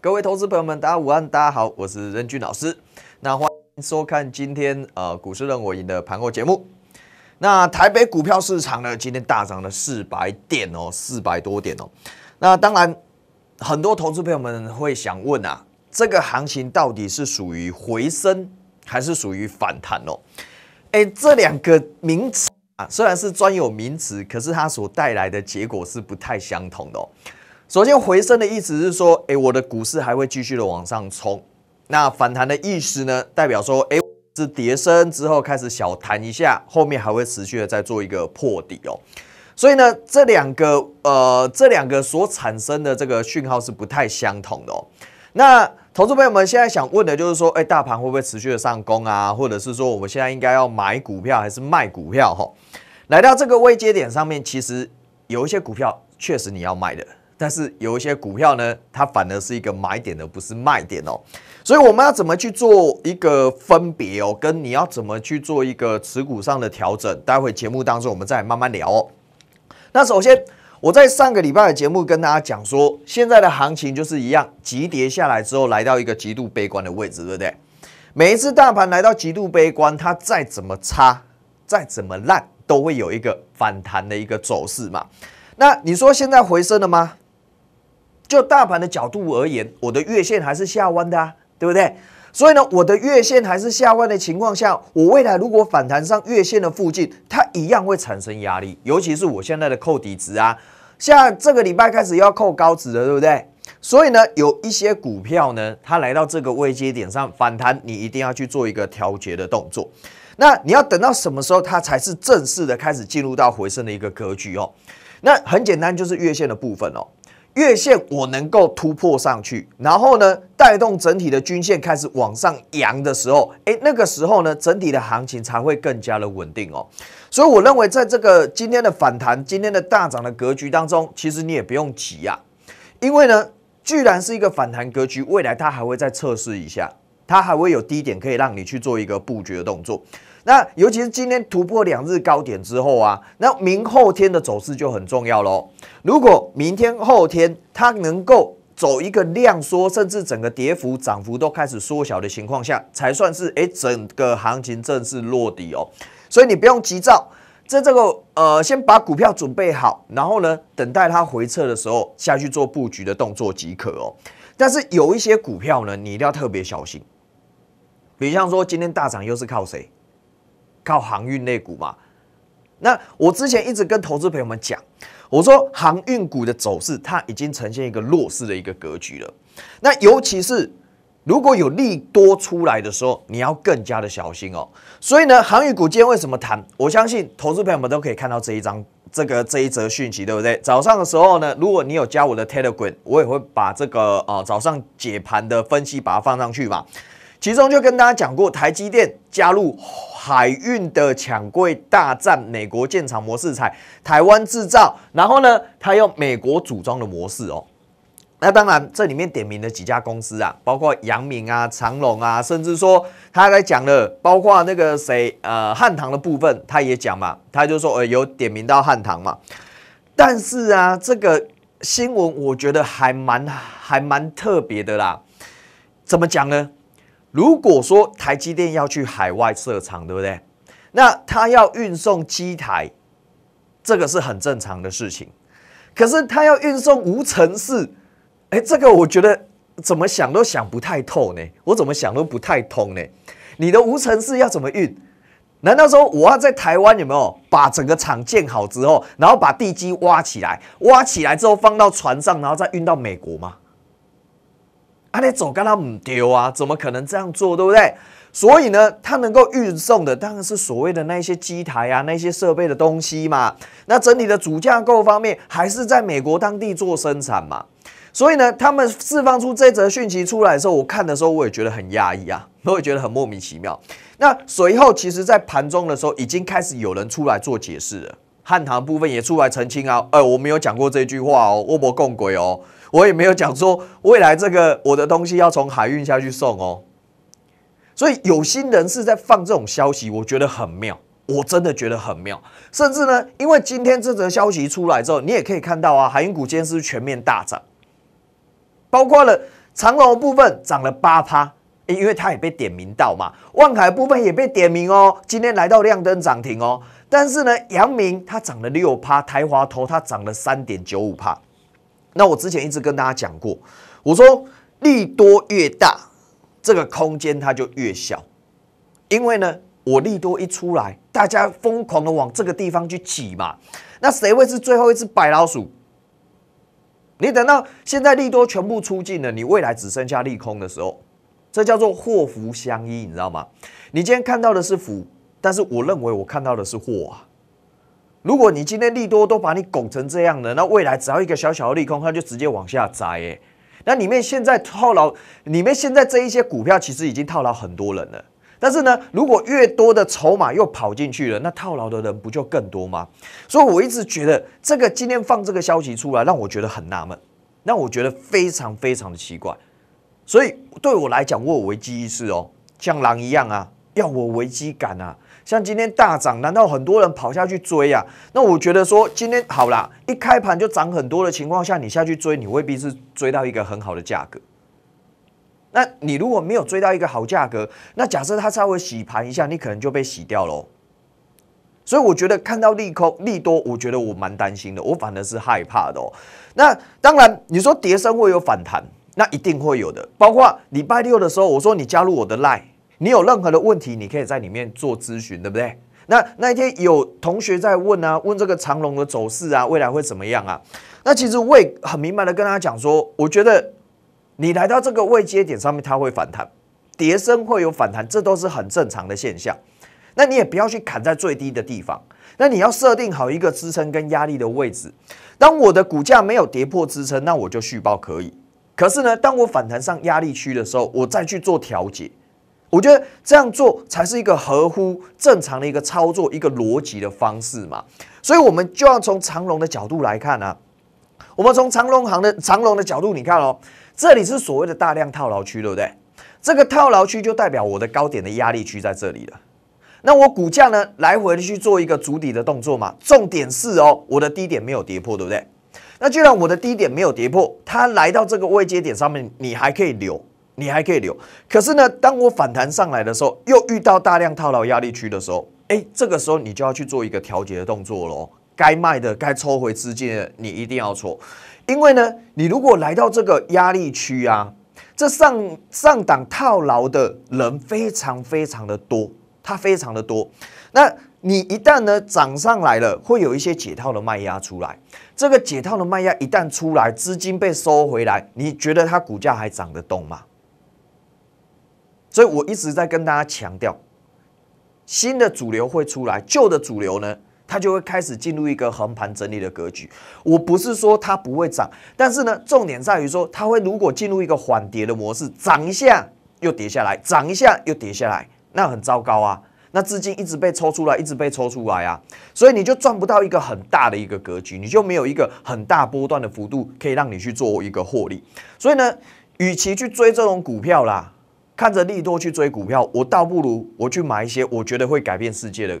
各位投资朋友们，大家午安，大家好，我是任俊老师。那欢迎收看今天呃股市我赢的盘后节目。那台北股票市场呢，今天大涨了四百点哦，四百多点哦。那当然，很多投资朋友们会想问啊，这个行情到底是属于回升还是属于反弹哦？哎，这两个名词啊，虽然是专有名词，可是它所带来的结果是不太相同的。首先，回升的意思是说，哎，我的股市还会继续的往上冲。那反弹的意思呢，代表说，哎，是跌升之后开始小弹一下，后面还会持续的再做一个破底哦。所以呢，这两个，呃，这两个所产生的这个讯号是不太相同的。哦。那投资朋友们现在想问的就是说，哎，大盘会不会持续的上攻啊？或者是说，我们现在应该要买股票还是卖股票？哈，来到这个位阶点上面，其实有一些股票确实你要卖的。但是有一些股票呢，它反而是一个买点的，不是卖点哦。所以我们要怎么去做一个分别哦？跟你要怎么去做一个持股上的调整？待会节目当中我们再慢慢聊哦。那首先我在上个礼拜的节目跟大家讲说，现在的行情就是一样，急跌下来之后来到一个极度悲观的位置，对不对？每一次大盘来到极度悲观，它再怎么差，再怎么烂，都会有一个反弹的一个走势嘛。那你说现在回升了吗？就大盘的角度而言，我的月线还是下弯的啊，对不对？所以呢，我的月线还是下弯的情况下，我未来如果反弹上月线的附近，它一样会产生压力，尤其是我现在的扣底值啊，像这个礼拜开始要扣高值的，对不对？所以呢，有一些股票呢，它来到这个位阶点上反弹，你一定要去做一个调节的动作。那你要等到什么时候，它才是正式的开始进入到回升的一个格局哦？那很简单，就是月线的部分哦。月线我能够突破上去，然后呢，带动整体的均线开始往上扬的时候，哎，那个时候呢，整体的行情才会更加的稳定哦。所以我认为，在这个今天的反弹、今天的大涨的格局当中，其实你也不用急啊，因为呢，既然是一个反弹格局，未来它还会再测试一下，它还会有低点可以让你去做一个布局的动作。那尤其是今天突破两日高点之后啊，那明后天的走势就很重要喽。如果明天后天它能够走一个量缩，甚至整个跌幅涨幅都开始缩小的情况下，才算是哎整个行情正式落底哦。所以你不用急躁，在这个呃先把股票准备好，然后呢等待它回撤的时候下去做布局的动作即可哦。但是有一些股票呢，你一定要特别小心，比如像说今天大涨又是靠谁？靠航运类股嘛？那我之前一直跟投资朋友们讲，我说航运股的走势，它已经呈现一个弱势的一个格局了。那尤其是如果有利多出来的时候，你要更加的小心哦。所以呢，航运股今天为什么谈？我相信投资朋友们都可以看到这一张这个这一则讯息，对不对？早上的时候呢，如果你有加我的 Telegram，我也会把这个呃早上解盘的分析把它放上去嘛。其中就跟大家讲过，台积电加入海运的抢柜大战，美国建厂模式采台湾制造，然后呢，它用美国组装的模式哦。那当然，这里面点名了几家公司啊，包括扬明啊、长隆啊，甚至说他在讲了，包括那个谁，呃，汉唐的部分他也讲嘛，他就说呃有点名到汉唐嘛。但是啊，这个新闻我觉得还蛮还蛮特别的啦，怎么讲呢？如果说台积电要去海外设厂，对不对？那他要运送机台，这个是很正常的事情。可是他要运送无尘室，哎，这个我觉得怎么想都想不太透呢。我怎么想都不太通呢？你的无尘室要怎么运？难道说我要在台湾有没有把整个厂建好之后，然后把地基挖起来，挖起来之后放到船上，然后再运到美国吗？他得走，跟他唔丢啊，怎么可能这样做，对不对？所以呢，它能够运送的当然是所谓的那些机台啊，那些设备的东西嘛。那整体的主架构方面，还是在美国当地做生产嘛。所以呢，他们释放出这则讯息出来的时候，我看的时候，我也觉得很压抑啊，我也觉得很莫名其妙。那随后，其实在盘中的时候，已经开始有人出来做解释了，汉唐部分也出来澄清啊，呃，我没有讲过这句话哦，沃博共轨哦。我也没有讲说未来这个我的东西要从海运下去送哦，所以有心人士在放这种消息，我觉得很妙，我真的觉得很妙。甚至呢，因为今天这则消息出来之后，你也可以看到啊，海运股今天是全面大涨，包括了长隆部分涨了八趴，因为它也被点名到嘛。万海部分也被点名哦，今天来到亮灯涨停哦。但是呢，阳明它涨了六趴，台华投它涨了三点九五趴。那我之前一直跟大家讲过，我说利多越大，这个空间它就越小，因为呢，我利多一出来，大家疯狂的往这个地方去挤嘛，那谁会是最后一只白老鼠？你等到现在利多全部出尽了，你未来只剩下利空的时候，这叫做祸福相依，你知道吗？你今天看到的是福，但是我认为我看到的是祸啊。如果你今天利多都把你拱成这样了，那未来只要一个小小的利空，它就直接往下摘。哎，那里面现在套牢，里面现在这一些股票其实已经套牢很多人了。但是呢，如果越多的筹码又跑进去了，那套牢的人不就更多吗？所以，我一直觉得这个今天放这个消息出来，让我觉得很纳闷，让我觉得非常非常的奇怪。所以，对我来讲，我有危机意识哦，像狼一样啊，要我危机感啊。像今天大涨，难道很多人跑下去追呀？那我觉得说今天好啦，一开盘就涨很多的情况下，你下去追，你未必是追到一个很好的价格。那你如果没有追到一个好价格，那假设它稍微洗盘一下，你可能就被洗掉喽。所以我觉得看到利空利多，我觉得我蛮担心的，我反而是害怕的。哦。那当然，你说跌升会有反弹，那一定会有的。包括礼拜六的时候，我说你加入我的 line。你有任何的问题，你可以在里面做咨询，对不对？那那一天有同学在问啊，问这个长龙的走势啊，未来会怎么样啊？那其实未很明白的跟大家讲说，我觉得你来到这个未接点上面，它会反弹，叠升会有反弹，这都是很正常的现象。那你也不要去砍在最低的地方，那你要设定好一个支撑跟压力的位置。当我的股价没有跌破支撑，那我就续报可以。可是呢，当我反弹上压力区的时候，我再去做调节。我觉得这样做才是一个合乎正常的一个操作、一个逻辑的方式嘛，所以我们就要从长龙的角度来看呢。我们从长龙行的长龙的角度，你看哦，这里是所谓的大量套牢区，对不对？这个套牢区就代表我的高点的压力区在这里了。那我股价呢，来回的去做一个足底的动作嘛。重点是哦，我的低点没有跌破，对不对？那既然我的低点没有跌破，它来到这个位阶点上面，你还可以留。你还可以留，可是呢，当我反弹上来的时候，又遇到大量套牢压力区的时候，哎，这个时候你就要去做一个调节的动作喽。该卖的、该抽回资金的，你一定要抽，因为呢，你如果来到这个压力区啊，这上上档套牢的人非常非常的多，它非常的多。那你一旦呢涨上来了，会有一些解套的卖压出来，这个解套的卖压一旦出来，资金被收回来，你觉得它股价还涨得动吗？所以，我一直在跟大家强调，新的主流会出来，旧的主流呢，它就会开始进入一个横盘整理的格局。我不是说它不会涨，但是呢，重点在于说，它会如果进入一个缓跌的模式，涨一下又跌下来，涨一下又跌下来，那很糟糕啊！那资金一直被抽出来，一直被抽出来啊，所以你就赚不到一个很大的一个格局，你就没有一个很大波段的幅度可以让你去做一个获利。所以呢，与其去追这种股票啦。看着利多去追股票，我倒不如我去买一些我觉得会改变世界的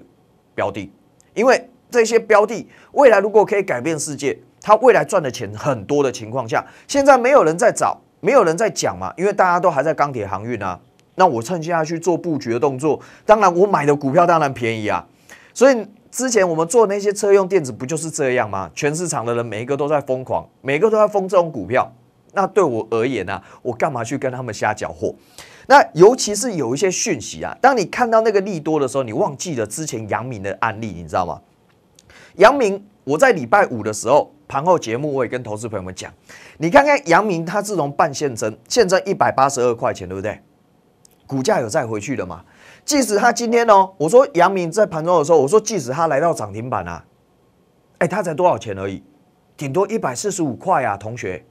标的，因为这些标的未来如果可以改变世界，它未来赚的钱很多的情况下，现在没有人在找，没有人在讲嘛，因为大家都还在钢铁航运啊。那我趁机去做布局的动作，当然我买的股票当然便宜啊。所以之前我们做那些车用电子不就是这样吗？全市场的人每一个都在疯狂，每个都在疯这种股票。那对我而言呢，我干嘛去跟他们瞎搅和？那尤其是有一些讯息啊，当你看到那个利多的时候，你忘记了之前杨明的案例，你知道吗？杨明，我在礼拜五的时候盘后节目我也跟投资朋友们讲，你看看杨明，他自从办现增，现增一百八十二块钱，对不对？股价有再回去的嘛？即使他今天呢，我说杨明在盘中的时候，我说即使他来到涨停板啊，哎，他才多少钱而已，顶多一百四十五块啊，同学。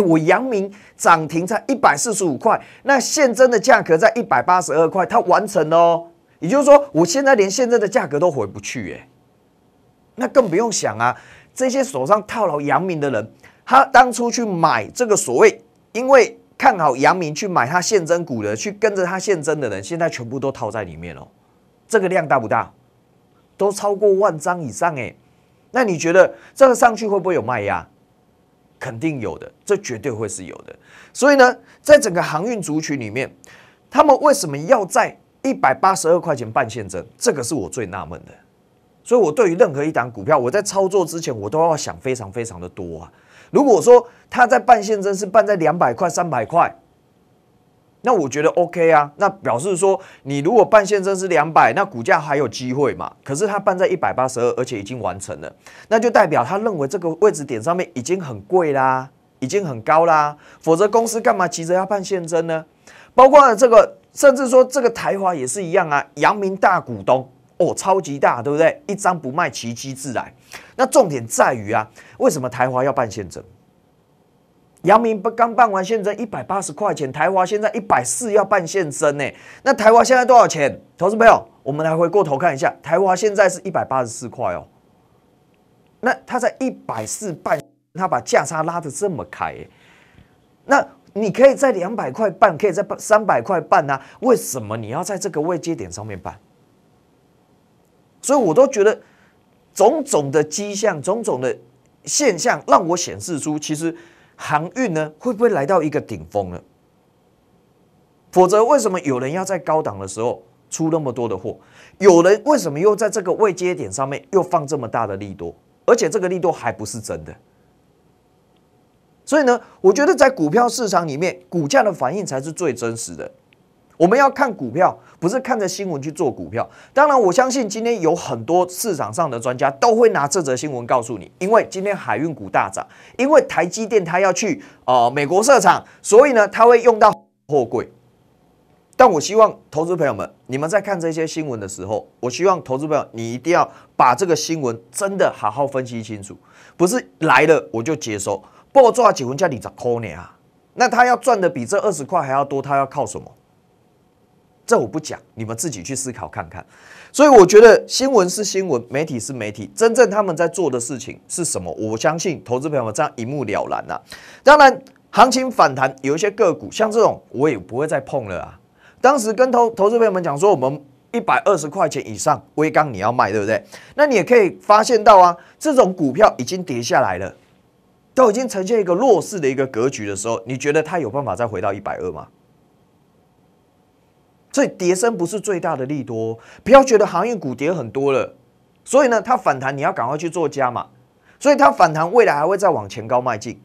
我阳明涨停在一百四十五块，那现增的价格在一百八十二块，它完成喽。也就是说，我现在连现在的价格都回不去，哎，那更不用想啊。这些手上套牢阳明的人，他当初去买这个所谓因为看好阳明去买他现增股的，去跟着他现增的人，现在全部都套在里面了。这个量大不大？都超过万张以上，哎，那你觉得这个上去会不会有卖压？肯定有的，这绝对会是有的。所以呢，在整个航运族群里面，他们为什么要在一百八十二块钱办现证？这个是我最纳闷的。所以我对于任何一档股票，我在操作之前，我都要想非常非常的多啊。如果说他在办现证是办在两百块、三百块。那我觉得 OK 啊，那表示说你如果办现增是两百，那股价还有机会嘛？可是它办在一百八十二，而且已经完成了，那就代表他认为这个位置点上面已经很贵啦，已经很高啦，否则公司干嘛急着要办现增呢？包括这个，甚至说这个台华也是一样啊，阳明大股东哦，超级大，对不对？一张不卖，其机自然。那重点在于啊，为什么台华要办现证？阳明刚办完现增一百八十块钱，台湾现在一百四要办现增呢。那台湾现在多少钱？投资朋友，我们来回过头看一下，台湾现在是一百八十四块哦。那他在一百四办，他把价差拉得这么开，那你可以在两百块办，可以在三百块办啊？为什么你要在这个位阶点上面办？所以，我都觉得种种的迹象、种种的现象，让我显示出其实。航运呢，会不会来到一个顶峰呢？否则，为什么有人要在高档的时候出那么多的货？有人为什么又在这个未接点上面又放这么大的力多？而且这个力多还不是真的。所以呢，我觉得在股票市场里面，股价的反应才是最真实的。我们要看股票，不是看着新闻去做股票。当然，我相信今天有很多市场上的专家都会拿这则新闻告诉你，因为今天海运股大涨，因为台积电它要去呃美国设厂，所以呢，它会用到货柜。但我希望投资朋友们，你们在看这些新闻的时候，我希望投资朋友你一定要把这个新闻真的好好分析清楚，不是来了我就接收，帮我赚几分钱，你咋抠呢啊？那他要赚的比这二十块还要多，他要靠什么？这我不讲，你们自己去思考看看。所以我觉得新闻是新闻，媒体是媒体，真正他们在做的事情是什么？我相信投资朋友们这样一目了然了。当然，行情反弹，有一些个股像这种，我也不会再碰了啊。当时跟投投资朋友们讲说，我们一百二十块钱以上，微钢你要卖，对不对？那你也可以发现到啊，这种股票已经跌下来了，都已经呈现一个弱势的一个格局的时候，你觉得它有办法再回到一百二吗？所以跌升不是最大的利多，不要觉得航运股跌很多了，所以呢，它反弹你要赶快去做加码，所以它反弹未来还会再往前高迈进，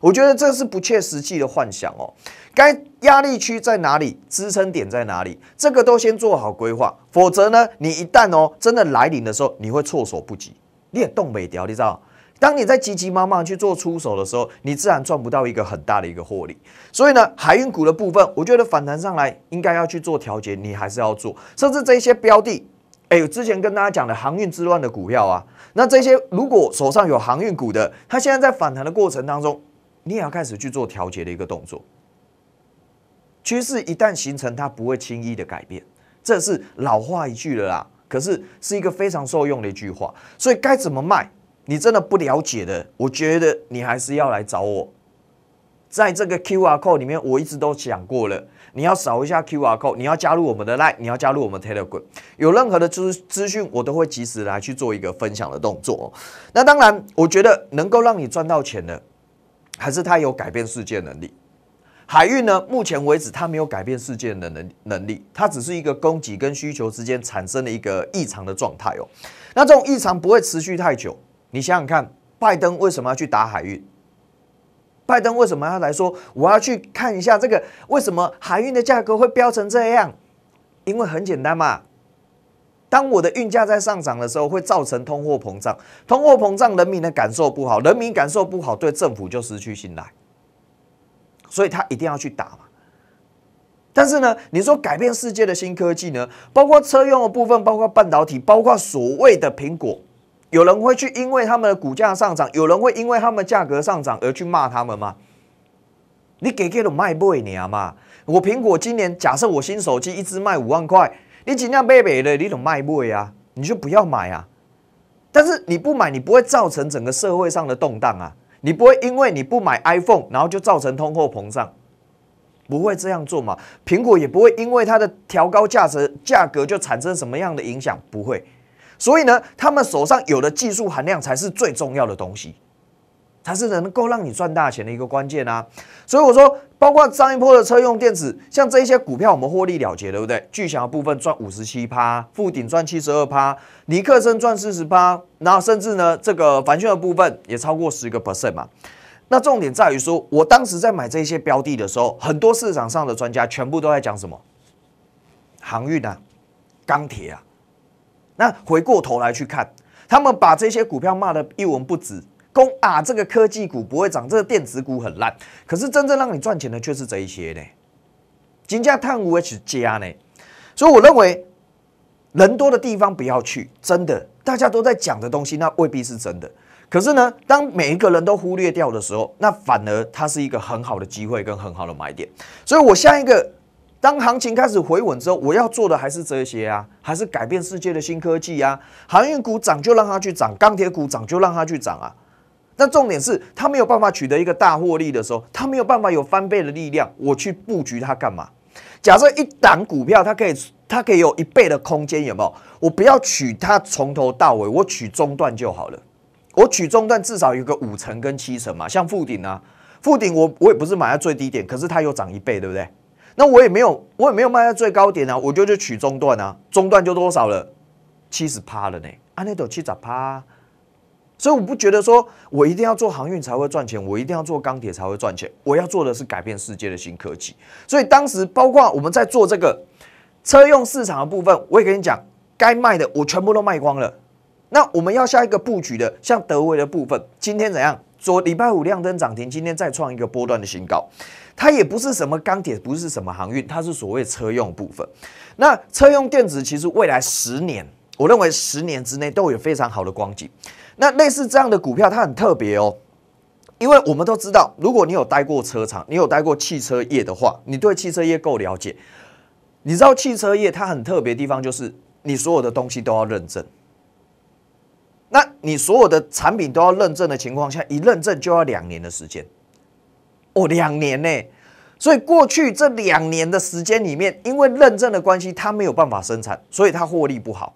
我觉得这是不切实际的幻想哦。该压力区在哪里，支撑点在哪里，这个都先做好规划，否则呢，你一旦哦真的来临的时候，你会措手不及，你也动不条，你知道。当你在急急忙忙去做出手的时候，你自然赚不到一个很大的一个获利。所以呢，海运股的部分，我觉得反弹上来应该要去做调节，你还是要做。甚至这些标的，哎，之前跟大家讲的航运之乱的股票啊，那这些如果手上有航运股的，它现在在反弹的过程当中，你也要开始去做调节的一个动作。趋势一旦形成，它不会轻易的改变，这是老话一句了啦。可是是一个非常受用的一句话，所以该怎么卖？你真的不了解的，我觉得你还是要来找我。在这个 Q R code 里面，我一直都讲过了，你要扫一下 Q R code，你要加入我们的 Line，你要加入我们 Telegram。有任何的资资讯，我都会及时来去做一个分享的动作。那当然，我觉得能够让你赚到钱的，还是他有改变世界能力。海运呢，目前为止它没有改变世界的能能力，它只是一个供给跟需求之间产生的一个异常的状态哦。那这种异常不会持续太久。你想想看，拜登为什么要去打海运？拜登为什么要来说我要去看一下这个为什么海运的价格会飙成这样？因为很简单嘛，当我的运价在上涨的时候，会造成通货膨胀，通货膨胀人民的感受不好，人民感受不好，对政府就失去信赖，所以他一定要去打嘛。但是呢，你说改变世界的新科技呢，包括车用的部分，包括半导体，包括所谓的苹果。有人会去因为他们的股价上涨，有人会因为他们价格上涨而去骂他们吗？你给给都卖不你啊嘛！我苹果今年假设我新手机一只卖五万块，你尽量背背的，你都卖不啊？你就不要买啊！但是你不买，你不会造成整个社会上的动荡啊！你不会因为你不买 iPhone，然后就造成通货膨胀，不会这样做嘛？苹果也不会因为它的调高价值价格就产生什么样的影响，不会。所以呢，他们手上有的技术含量才是最重要的东西，才是能够让你赚大钱的一个关键啊！所以我说，包括张一坡的车用电子，像这些股票，我们获利了结，对不对？巨的部分赚五十七趴，富鼎赚七十二趴，尼克森赚四十趴，然后甚至呢，这个繁炫的部分也超过十个 percent 嘛。那重点在于说，我当时在买这些标的的时候，很多市场上的专家全部都在讲什么？航运啊，钢铁啊。那回过头来去看，他们把这些股票骂得一文不值，公啊这个科技股不会涨，这个电子股很烂。可是真正让你赚钱的却是这一些呢，金价探五 H 加呢。所以我认为人多的地方不要去，真的大家都在讲的东西，那未必是真的。可是呢，当每一个人都忽略掉的时候，那反而它是一个很好的机会跟很好的买点。所以我下一个。当行情开始回稳之后，我要做的还是这些啊，还是改变世界的新科技啊。航运股涨就让它去涨，钢铁股涨就让它去涨啊。那重点是它没有办法取得一个大获利的时候，它没有办法有翻倍的力量，我去布局它干嘛？假设一档股票，它可以它可以有一倍的空间，有没有？我不要取它从头到尾，我取中段就好了。我取中段至少有个五成跟七成嘛。像富顶啊，富顶我我也不是买在最低点，可是它又涨一倍，对不对？那我也没有，我也没有卖在最高点啊，我就去取中段啊，中段就多少了，七十趴了呢，啊那都七十趴，所以我不觉得说我一定要做航运才会赚钱，我一定要做钢铁才会赚钱，我要做的是改变世界的新科技。所以当时包括我们在做这个车用市场的部分，我也跟你讲，该卖的我全部都卖光了。那我们要下一个布局的，像德威的部分，今天怎样？说礼拜五亮灯涨停，今天再创一个波段的新高。它也不是什么钢铁，不是什么航运，它是所谓车用部分。那车用电子其实未来十年，我认为十年之内都有非常好的光景。那类似这样的股票，它很特别哦。因为我们都知道，如果你有待过车厂，你有待过汽车业的话，你对汽车业够了解。你知道汽车业它很特别的地方，就是你所有的东西都要认证。那你所有的产品都要认证的情况下，一认证就要两年的时间，哦，两年呢，所以过去这两年的时间里面，因为认证的关系，它没有办法生产，所以它获利不好。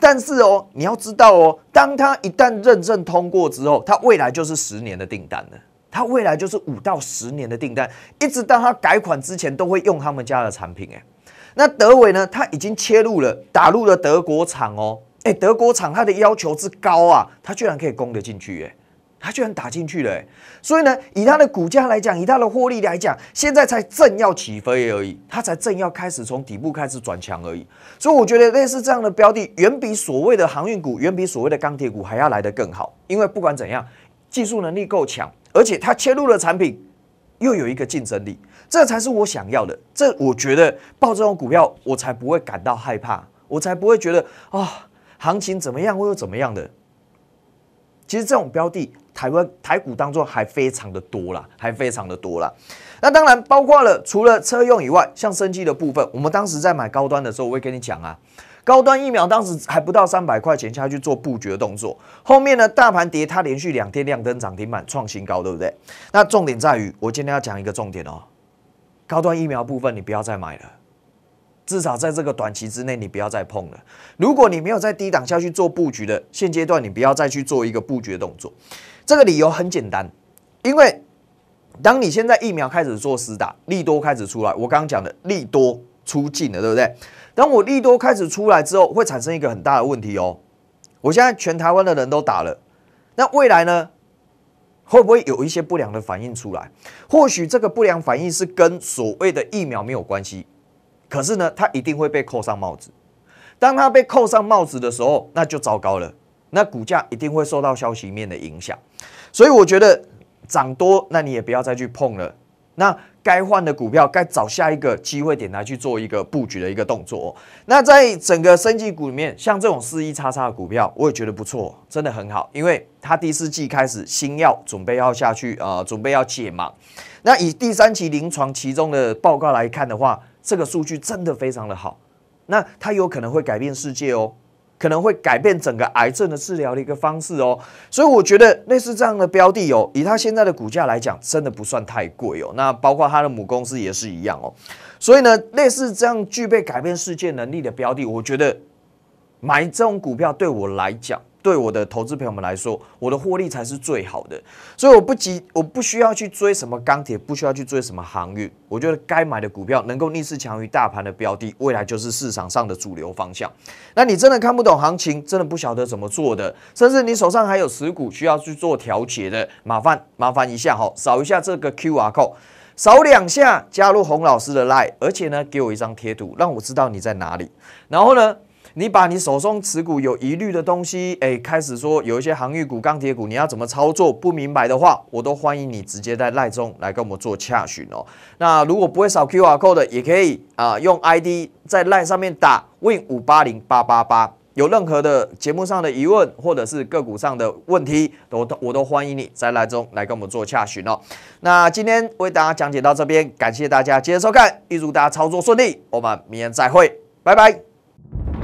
但是哦，你要知道哦，当它一旦认证通过之后，它未来就是十年的订单了，它未来就是五到十年的订单，一直到它改款之前都会用他们家的产品。哎，那德伟呢？他已经切入了，打入了德国厂哦。哎，德国厂它的要求之高啊，它居然可以攻得进去，哎，它居然打进去了，哎，所以呢，以它的股价来讲，以它的获利来讲，现在才正要起飞而已，它才正要开始从底部开始转强而已，所以我觉得类似这样的标的，远比所谓的航运股，远比所谓的钢铁股还要来得更好，因为不管怎样，技术能力够强，而且它切入的产品又有一个竞争力，这才是我想要的，这我觉得报这种股票，我才不会感到害怕，我才不会觉得啊。行情怎么样，或者怎么样的？其实这种标的，台湾台股当中还非常的多啦，还非常的多啦。那当然包括了，除了车用以外，像生技的部分，我们当时在买高端的时候，我会跟你讲啊，高端疫苗当时还不到三百块钱，下去做布局的动作。后面呢，大盘跌，它连续两天亮灯涨停板，创新高，对不对？那重点在于，我今天要讲一个重点哦，高端疫苗部分，你不要再买了。至少在这个短期之内，你不要再碰了。如果你没有在低档下去做布局的，现阶段你不要再去做一个布局的动作。这个理由很简单，因为当你现在疫苗开始做施打，利多开始出来，我刚刚讲的利多出尽了，对不对？当我利多开始出来之后，会产生一个很大的问题哦。我现在全台湾的人都打了，那未来呢，会不会有一些不良的反应出来？或许这个不良反应是跟所谓的疫苗没有关系。可是呢，它一定会被扣上帽子。当它被扣上帽子的时候，那就糟糕了。那股价一定会受到消息面的影响。所以我觉得涨多，那你也不要再去碰了。那该换的股票，该找下一个机会点来去做一个布局的一个动作。那在整个升级股里面，像这种四一叉叉的股票，我也觉得不错，真的很好，因为它第四季开始新药准备要下去啊，准备要解盲。那以第三期临床其中的报告来看的话，这个数据真的非常的好，那它有可能会改变世界哦，可能会改变整个癌症的治疗的一个方式哦，所以我觉得类似这样的标的哦，以它现在的股价来讲，真的不算太贵哦。那包括它的母公司也是一样哦。所以呢，类似这样具备改变世界能力的标的，我觉得买这种股票对我来讲。对我的投资朋友们来说，我的获利才是最好的，所以我不急，我不需要去追什么钢铁，不需要去追什么航运。我觉得该买的股票，能够逆势强于大盘的标的，未来就是市场上的主流方向。那你真的看不懂行情，真的不晓得怎么做的，甚至你手上还有持股需要去做调节的，麻烦麻烦一下哈，扫一下这个 QR code，扫两下加入洪老师的 l i n e 而且呢，给我一张贴图，让我知道你在哪里。然后呢？你把你手中持股有疑虑的东西，哎，开始说有一些行业股、钢铁股，你要怎么操作？不明白的话，我都欢迎你直接在赖中来跟我们做洽询哦。那如果不会扫 QR Code 的，也可以啊，用 ID 在赖上面打 Win 五八零八八八，有任何的节目上的疑问或者是个股上的问题，都我都欢迎你在赖中来跟我们做洽询哦。那今天为大家讲解到这边，感谢大家接着收看，预祝大家操作顺利，我们明天再会，拜拜。